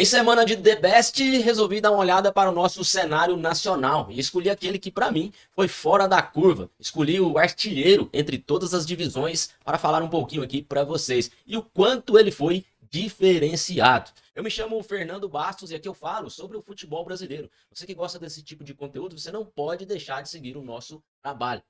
Em semana de The Best, resolvi dar uma olhada para o nosso cenário nacional e escolhi aquele que, para mim, foi fora da curva. Escolhi o artilheiro entre todas as divisões para falar um pouquinho aqui para vocês e o quanto ele foi diferenciado. Eu me chamo Fernando Bastos e aqui eu falo sobre o futebol brasileiro. Você que gosta desse tipo de conteúdo, você não pode deixar de seguir o nosso trabalho.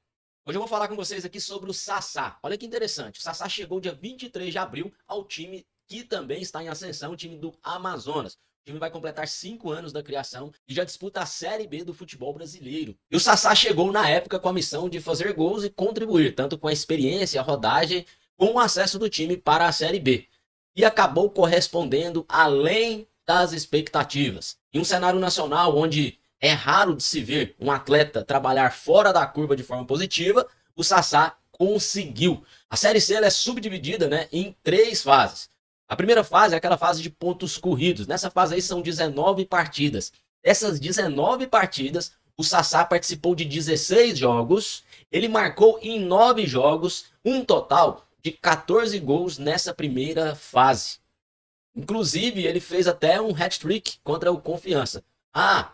Hoje eu vou falar com vocês aqui sobre o Sassá. Olha que interessante, o Sassá chegou dia 23 de abril ao time que também está em ascensão, o time do Amazonas. O time vai completar cinco anos da criação e já disputa a Série B do futebol brasileiro. E o Sassá chegou na época com a missão de fazer gols e contribuir, tanto com a experiência, a rodagem, com o acesso do time para a Série B. E acabou correspondendo além das expectativas. Em um cenário nacional onde é raro de se ver um atleta trabalhar fora da curva de forma positiva, o Sassá conseguiu. A Série C é subdividida né, em três fases. A primeira fase é aquela fase de pontos corridos. Nessa fase aí são 19 partidas. Dessas 19 partidas, o Sassá participou de 16 jogos. Ele marcou em 9 jogos, um total de 14 gols nessa primeira fase. Inclusive, ele fez até um hat-trick contra o Confiança. Ah,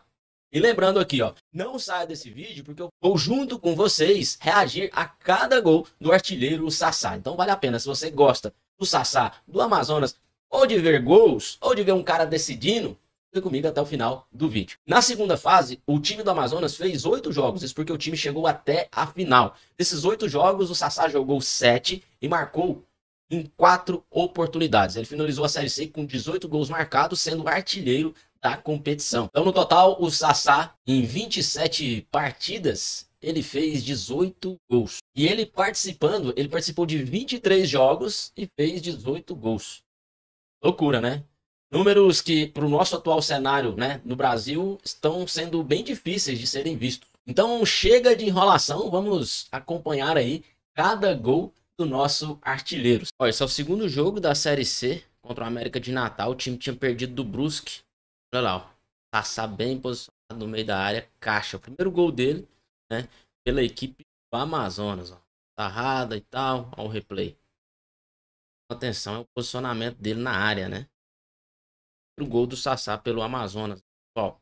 e lembrando aqui, ó, não saia desse vídeo porque eu vou junto com vocês reagir a cada gol do artilheiro Sassá. Então vale a pena, se você gosta do Sassá, do Amazonas, ou de ver gols, ou de ver um cara decidindo, fica comigo até o final do vídeo. Na segunda fase, o time do Amazonas fez oito jogos, isso porque o time chegou até a final. Desses oito jogos, o Sassá jogou sete e marcou em quatro oportunidades. Ele finalizou a Série C com 18 gols marcados, sendo artilheiro da competição. Então, no total, o Sassá, em 27 partidas, ele fez 18 gols. E ele participando, ele participou de 23 jogos e fez 18 gols. Loucura, né? Números que, para o nosso atual cenário né, no Brasil, estão sendo bem difíceis de serem vistos. Então, chega de enrolação, vamos acompanhar aí cada gol do nosso artilheiro. Olha, esse é o segundo jogo da Série C contra o América de Natal. O time tinha perdido do Brusque. Olha lá, ó. Passar bem posicionado no meio da área, caixa. O primeiro gol dele né? Pela equipe do Amazonas, ó. Tarrada e tal, ao replay. Atenção é o posicionamento dele na área, né? O gol do Sassá pelo Amazonas, pessoal.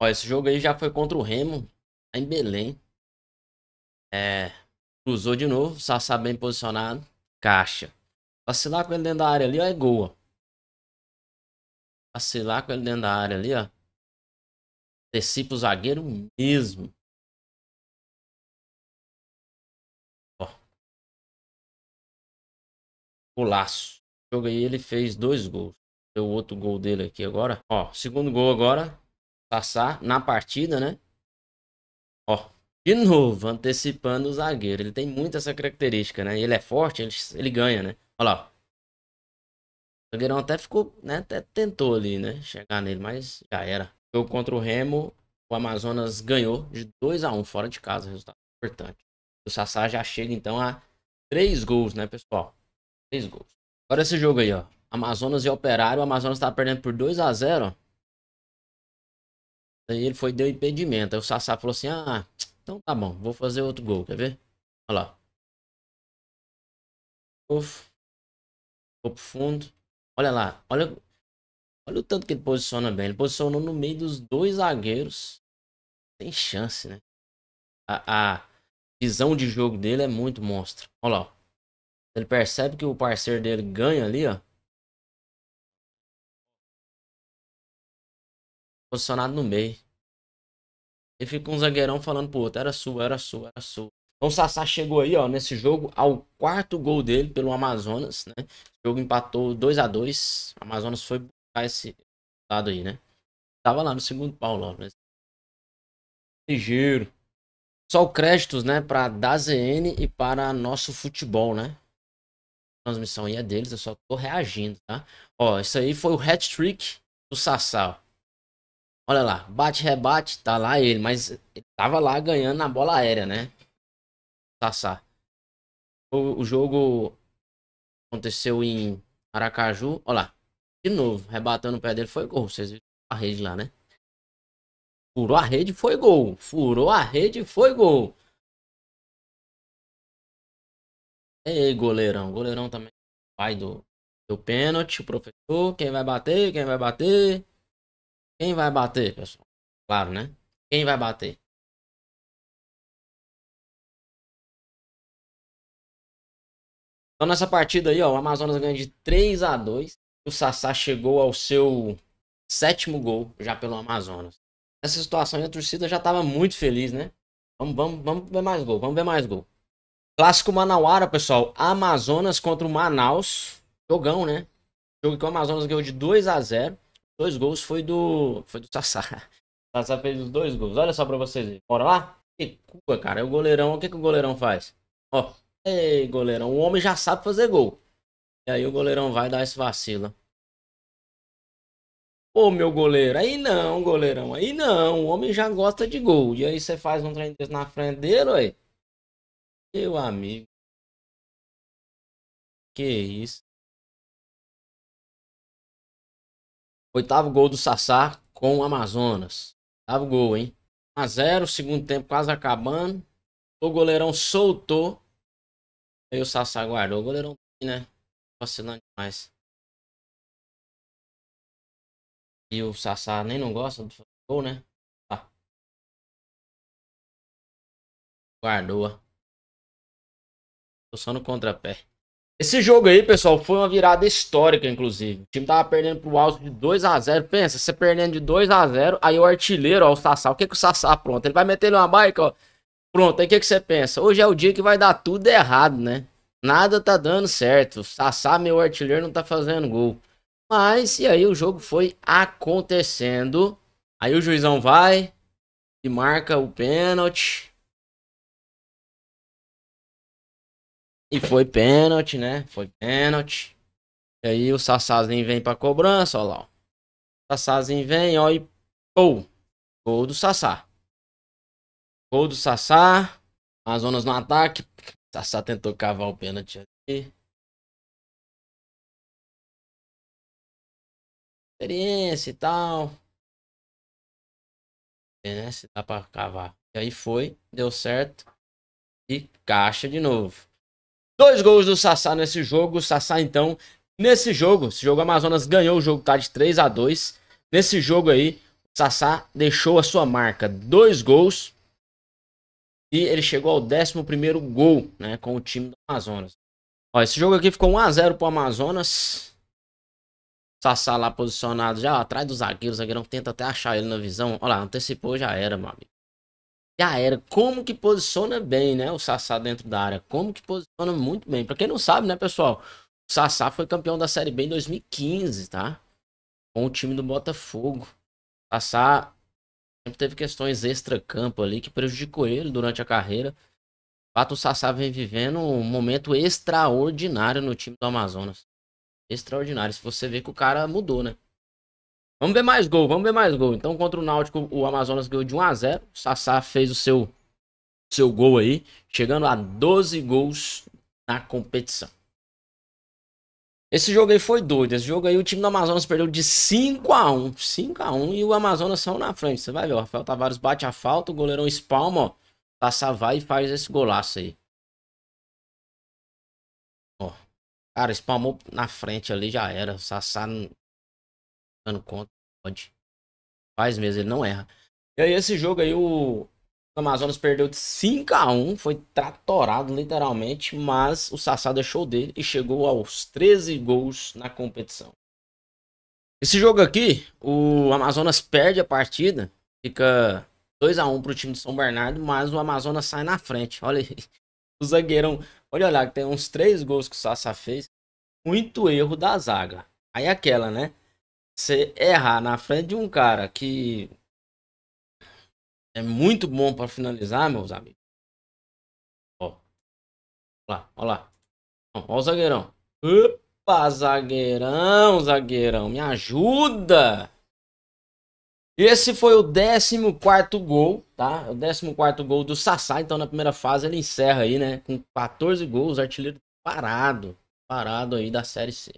Ó, esse jogo aí já foi contra o Remo, em Belém. É, cruzou de novo, Sassá bem posicionado, caixa. Vacilar com ele dentro da área ali, ó, é gol, ó. Vacilar com ele dentro da área ali, ó. Desci pro zagueiro uhum. mesmo. Ó. Golaço. Jogo aí, ele fez dois gols. Deu o outro gol dele aqui agora. Ó, segundo gol agora. Passar na partida, né? Ó, de novo, antecipando o zagueiro. Ele tem muito essa característica, né? Ele é forte, ele, ele ganha, né? Olha lá. O zagueirão até ficou, né? Até tentou ali, né? Chegar nele, mas já era. Jogo contra o Remo, o Amazonas ganhou de 2 a 1 fora de casa, resultado importante. O Sassá já chega então a 3 gols, né, pessoal? 3 gols. Agora esse jogo aí, ó. Amazonas e Operário, o Amazonas tá perdendo por 2 a 0, Aí ele foi, deu impedimento. Aí o Sassá falou assim: Ah, então tá bom, vou fazer outro gol, quer ver? Olha lá. Uf. Vou pro fundo. Olha lá, olha Olha o tanto que ele posiciona bem. Ele posicionou no meio dos dois zagueiros. Tem chance, né? A, a visão de jogo dele é muito monstro. Olha lá. Ele percebe que o parceiro dele ganha ali, ó. Posicionado no meio. E fica um zagueirão falando pro outro, era sua, era sua, era sua. Então o Sassá chegou aí, ó, nesse jogo, ao quarto gol dele pelo Amazonas, né? O jogo empatou 2 a 2 O Amazonas foi esse lado aí, né? Tava lá no segundo pau, ó, né? Ligeiro. Só créditos, né, para DAZN e para nosso futebol, né? A transmissão aí é deles, eu só tô reagindo, tá? Ó, isso aí foi o hat-trick do Sassal. Olha lá, bate-rebate, tá lá ele, mas ele tava lá ganhando na bola aérea, né? Sassá. O, o jogo aconteceu em Aracaju, olha lá. De novo, rebatendo o pé dele foi gol. Vocês viram a rede lá, né? Furou a rede, foi gol. Furou a rede, foi gol. Ei, goleirão. Goleirão também. Pai do, do pênalti, o professor. Quem vai bater? Quem vai bater? Quem vai bater, pessoal? Claro, né? Quem vai bater? Então nessa partida aí, ó, o Amazonas ganha de 3 a 2 o Sassá chegou ao seu sétimo gol já pelo Amazonas. Nessa situação a torcida já estava muito feliz, né? Vamos, vamos, vamos ver mais gol, vamos ver mais gol. Clássico Manauara, pessoal. Amazonas contra o Manaus. Jogão, né? Jogo que o Amazonas ganhou de 2 a 0 Dois gols foi do. Foi do Sassá. O Sassá fez os dois gols. Olha só pra vocês aí. Bora lá? Que cuca, cara. É o goleirão. O que, que o goleirão faz? Ó. Ei, goleirão. O homem já sabe fazer gol. E aí o goleirão vai dar esse vacilo. Ô meu goleiro, aí não, goleirão, aí não. O homem já gosta de gol. E aí você faz um trem desse na frente dele, ué. Meu amigo. Que isso. Oitavo gol do Sassá com o Amazonas. Oitavo gol, hein? 1x0, segundo tempo quase acabando. O goleirão soltou. Aí o Sassá guardou. O goleirão, né? Vacilando demais. E o Sassá nem não gosta do gol, né? Tá. Guardou. Tô só no contrapé. Esse jogo aí, pessoal, foi uma virada histórica, inclusive. O time tava perdendo pro Alto de 2x0. Pensa, você perdendo de 2x0, aí o artilheiro, ó, o Sassá. O que que o Sassá pronto? Ele vai meter ele uma bike, ó. Pronto, aí o que que você pensa? Hoje é o dia que vai dar tudo errado, né? Nada tá dando certo. Sassá, meu artilheiro, não tá fazendo gol. Mas, e aí o jogo foi acontecendo. Aí o juizão vai e marca o pênalti. E foi pênalti, né? Foi pênalti. E aí o Sassazinho vem pra cobrança, ó lá. Ó. Sassazinho vem, ó, e pô! Gol do Sassá. Gol do Sassá. Amazonas no ataque. Sassá tá tentou cavar o pênalti ali. Experiência e tal. E, né? Se dá pra cavar. E aí foi, deu certo. E caixa de novo. Dois gols do Sassá nesse jogo. O Sassá, então, nesse jogo, esse jogo Amazonas ganhou o jogo, tá de 3 a 2 Nesse jogo aí, o Sassá deixou a sua marca. Dois gols e ele chegou ao 11 primeiro gol né, com o time do Amazonas. Ó, esse jogo aqui ficou 1x0 pro Amazonas. Sassá lá posicionado já ó, atrás do zagueiro. O zagueirão tenta até achar ele na visão. Olha lá, antecipou, já era, meu amigo. Já era. Como que posiciona bem, né? O Sassá dentro da área. Como que posiciona muito bem. Pra quem não sabe, né, pessoal? O Sassá foi campeão da Série B em 2015, tá? Com o time do Botafogo. Sassá sempre teve questões extra-campo ali que prejudicou ele durante a carreira. De fato, o Sassá vem vivendo um momento extraordinário no time do Amazonas. Extraordinário. Se você vê que o cara mudou, né? Vamos ver mais gol, vamos ver mais gol. Então, contra o Náutico, o Amazonas ganhou de 1 a 0 O Sassá fez o seu, seu gol aí, chegando a 12 gols na competição. Esse jogo aí foi doido. Esse jogo aí o time do Amazonas perdeu de 5 a 1 5 a 1 e o Amazonas saiu na frente. Você vai ver, o Rafael Tavares bate a falta, o goleirão espalma, ó. Passa, vai e faz esse golaço aí. Ó. Cara, espalmou na frente ali, já era. O Sassá não... dando conta. Pode. Faz mesmo, ele não erra. E aí esse jogo aí o o Amazonas perdeu de 5 a 1 foi tratorado literalmente, mas o Sassá deixou dele e chegou aos 13 gols na competição. Esse jogo aqui, o Amazonas perde a partida, fica 2 a 1 para o time de São Bernardo, mas o Amazonas sai na frente. Olha aí, o zagueirão, olha lá, tem uns 3 gols que o Sassá fez, muito erro da zaga. Aí é aquela, né? Você errar na frente de um cara que é muito bom para finalizar, meus amigos. Ó. Lá, ó lá. Ó, o zagueirão. Opa, zagueirão, zagueirão. Me ajuda! Esse foi o 14 gol, tá? É o 14 gol do Sassá. Então, na primeira fase, ele encerra aí, né? Com 14 gols, artilheiro parado. Parado aí da Série C.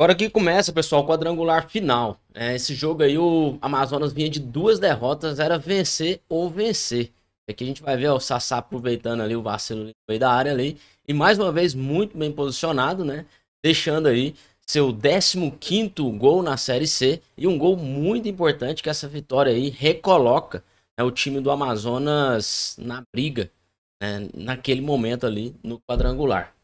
Agora que começa, pessoal, o quadrangular final. É, esse jogo aí, o Amazonas vinha de duas derrotas, era vencer ou vencer. Aqui a gente vai ver ó, o Sassá aproveitando ali o vacilo no meio da área ali. E mais uma vez, muito bem posicionado, né? Deixando aí seu 15º gol na Série C. E um gol muito importante que essa vitória aí recoloca né, o time do Amazonas na briga. Né, naquele momento ali no quadrangular.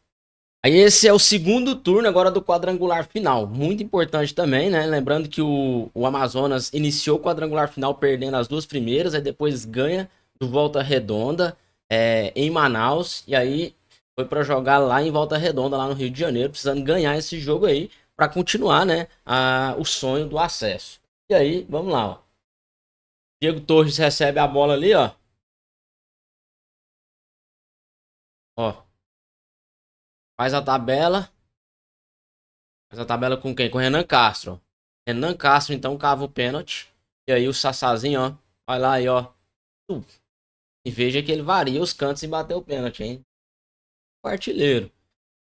Aí esse é o segundo turno agora do quadrangular final. Muito importante também, né? Lembrando que o, o Amazonas iniciou o quadrangular final perdendo as duas primeiras, aí depois ganha do Volta Redonda é, em Manaus. E aí foi para jogar lá em Volta Redonda, lá no Rio de Janeiro, precisando ganhar esse jogo aí para continuar, né? A, o sonho do acesso. E aí, vamos lá, ó. Diego Torres recebe a bola ali, ó. Ó, Faz a tabela. Faz a tabela com quem? Com o Renan Castro. Renan Castro, então, cava o pênalti. E aí o Sassazinho, ó. Vai lá aí, ó. E veja que ele varia os cantos e bateu o pênalti, hein? O artilheiro.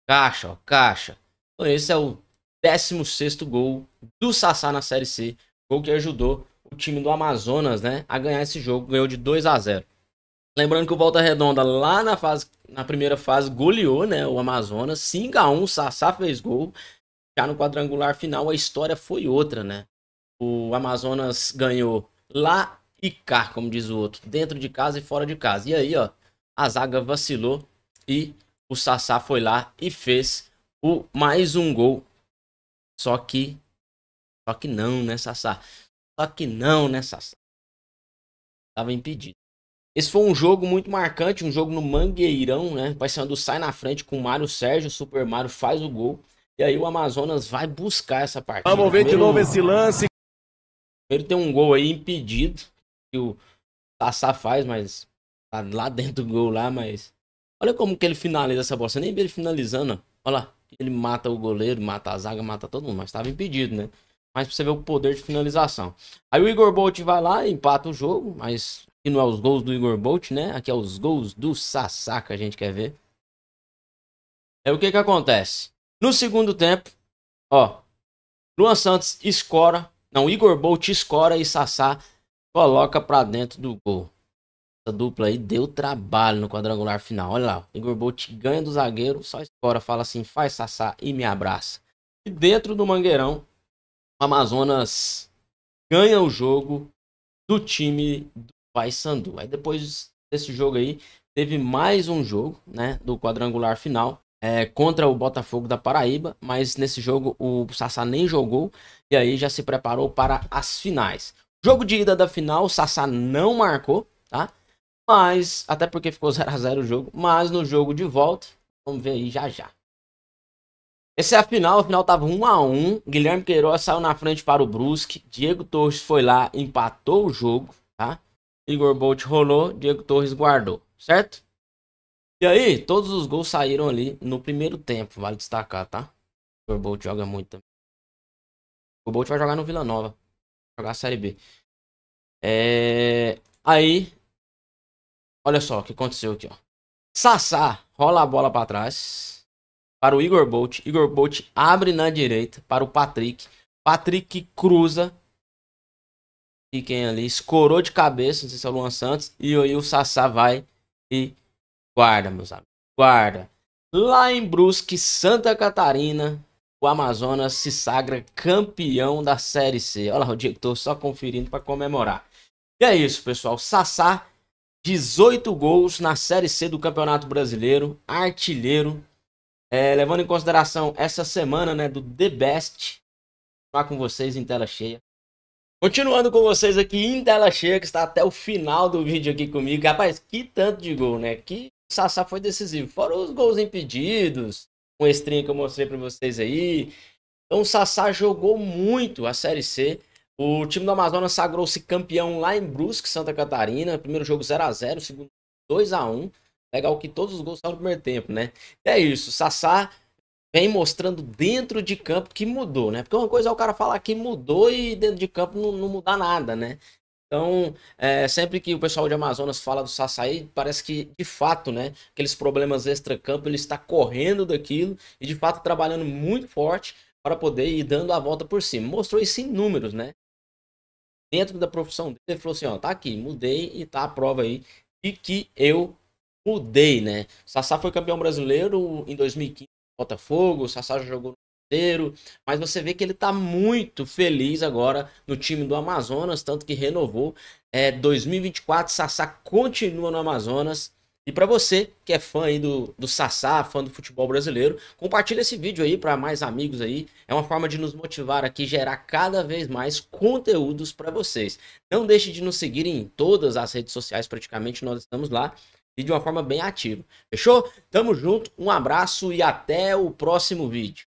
Caixa, ó, caixa. Então esse é o 16 gol do Sassá na Série C. Gol que ajudou o time do Amazonas, né, a ganhar esse jogo. Ganhou de 2 a 0. Lembrando que o Volta Redonda lá na fase, na primeira fase goleou, né, o Amazonas 5 a 1, Sassá fez gol. Já no quadrangular final a história foi outra, né? O Amazonas ganhou lá e cá, como diz o outro, dentro de casa e fora de casa. E aí, ó, a zaga vacilou e o Sassá foi lá e fez o mais um gol. Só que só que não, né, Sassá? Só que não, né, Sassá? Tava impedido. Esse foi um jogo muito marcante, um jogo no Mangueirão, né? O Paysandu sai na frente com o Mário Sérgio, o Super Mário faz o gol. E aí o Amazonas vai buscar essa partida. Vamos ver primeiro, de novo esse lance. Primeiro tem um gol aí impedido, que o Tassá faz, mas tá lá dentro do gol lá, mas... Olha como que ele finaliza essa bola, você nem vê ele finalizando, ó. Olha lá, ele mata o goleiro, mata a zaga, mata todo mundo, mas estava impedido, né? Mas pra você ver o poder de finalização. Aí o Igor Bolt vai lá, empata o jogo, mas que não é os gols do Igor Bolt, né? Aqui é os gols do Sassá que a gente quer ver. É o que que acontece? No segundo tempo, ó, Luan Santos escora, não, Igor Bolt escora e Sassá coloca para dentro do gol. Essa dupla aí deu trabalho no quadrangular final. Olha lá, Igor Bolt ganha do zagueiro, só escora, fala assim, faz Sassá e me abraça. E dentro do Mangueirão, o Amazonas ganha o jogo do time Paysandu. Aí depois desse jogo aí, teve mais um jogo, né, do quadrangular final. É, contra o Botafogo da Paraíba, mas nesse jogo o Sassá nem jogou e aí já se preparou para as finais. Jogo de ida da final, o Sassá não marcou, tá? Mas, até porque ficou 0x0 o jogo, mas no jogo de volta, vamos ver aí já já. Essa é a final, a final tava 1x1, Guilherme Queiroz saiu na frente para o Brusque, Diego Torres foi lá, empatou o jogo, tá? Igor Bolt rolou, Diego Torres guardou, certo? E aí, todos os gols saíram ali no primeiro tempo, vale destacar, tá? O Igor Bolt joga muito também. O Bolt vai jogar no Vila Nova, jogar a Série B. É... Aí, olha só o que aconteceu aqui, ó. Sassá rola a bola para trás para o Igor Bolt. Igor Bolt abre na direita para o Patrick. Patrick cruza e quem ali escorou de cabeça, não sei se é o Luan Santos, e aí o Sassá vai e guarda, meus amigos, guarda. Lá em Brusque, Santa Catarina, o Amazonas se sagra campeão da Série C. Olha lá, o Diego, tô só conferindo para comemorar. E é isso, pessoal. Sassá, 18 gols na Série C do Campeonato Brasileiro, artilheiro. É, levando em consideração essa semana né, do The Best, lá com vocês em tela cheia. Continuando com vocês aqui em tela cheia, que está até o final do vídeo aqui comigo. Rapaz, que tanto de gol, né? Que Sassá foi decisivo. Fora os gols impedidos, a estrinha que eu mostrei para vocês aí. Então o Sassá jogou muito a Série C. O time do Amazonas sagrou-se campeão lá em Brusque, Santa Catarina. Primeiro jogo 0 a 0 segundo 2 a 1 Legal que todos os gols saíram no primeiro tempo, né? E é isso, Sassá vem mostrando dentro de campo que mudou, né? Porque uma coisa é o cara falar que mudou e dentro de campo não, não mudar nada, né? Então, é, sempre que o pessoal de Amazonas fala do Sassai, parece que, de fato, né, aqueles problemas extra-campo, ele está correndo daquilo e, de fato, trabalhando muito forte para poder ir dando a volta por cima. Mostrou isso em números, né? Dentro da profissão dele, ele falou assim, ó, tá aqui, mudei e tá a prova aí de que eu mudei, né? Sassá foi campeão brasileiro em 2015 Botafogo, o Sassá jogou no Cruzeiro, mas você vê que ele está muito feliz agora no time do Amazonas, tanto que renovou. É, 2024, Sassá continua no Amazonas. E para você que é fã aí do, do Sassá, fã do futebol brasileiro, compartilha esse vídeo aí para mais amigos aí. É uma forma de nos motivar aqui, gerar cada vez mais conteúdos para vocês. Não deixe de nos seguir em todas as redes sociais, praticamente nós estamos lá e de uma forma bem ativa. Fechou? Tamo junto, um abraço e até o próximo vídeo.